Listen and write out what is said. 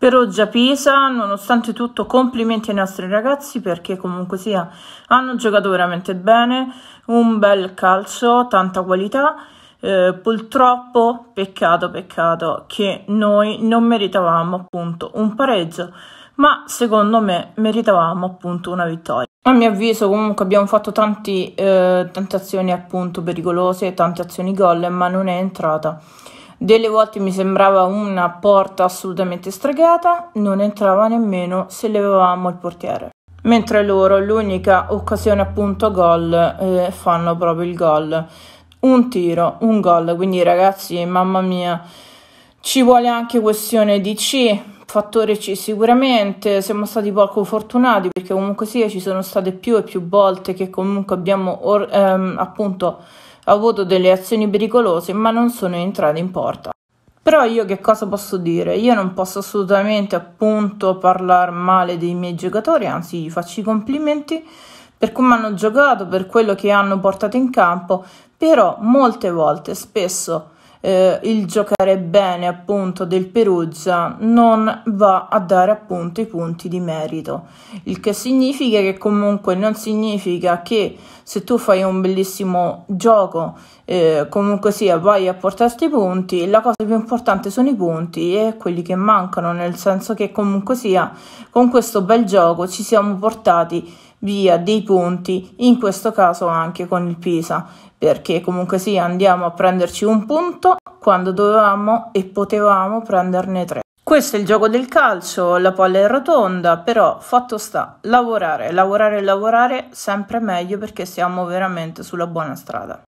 Per Oggia Pisa, nonostante tutto, complimenti ai nostri ragazzi perché comunque sia hanno giocato veramente bene, un bel calcio, tanta qualità. Eh, purtroppo, peccato, peccato che noi non meritavamo appunto un pareggio, ma secondo me meritavamo appunto una vittoria. A mio avviso, comunque, abbiamo fatto tanti, eh, tante azioni appunto pericolose, tante azioni gol, ma non è entrata. Delle volte mi sembrava una porta assolutamente stregata, non entrava nemmeno se levavamo il portiere. Mentre loro l'unica occasione appunto gol eh, fanno proprio il gol. Un tiro, un gol, quindi ragazzi, mamma mia, ci vuole anche questione di C, Fattore C sicuramente siamo stati poco fortunati perché comunque sia ci sono state più e più volte che comunque abbiamo or- ehm, appunto avuto delle azioni pericolose ma non sono entrate in porta. Però io che cosa posso dire? Io non posso assolutamente appunto parlare male dei miei giocatori, anzi gli faccio i complimenti per come hanno giocato, per quello che hanno portato in campo, però molte volte, spesso eh, il giocare bene appunto del Perugia non va a dare appunto i punti di merito, il che significa che comunque non significa che se tu fai un bellissimo gioco eh, comunque sia vai a portarti i punti, la cosa più importante sono i punti e quelli che mancano, nel senso che comunque sia con questo bel gioco ci siamo portati via dei punti, in questo caso anche con il Pisa, perché comunque sì andiamo a prenderci un punto quando dovevamo e potevamo prenderne tre. Questo è il gioco del calcio, la palla è rotonda, però fatto sta, lavorare, lavorare, lavorare sempre meglio perché siamo veramente sulla buona strada.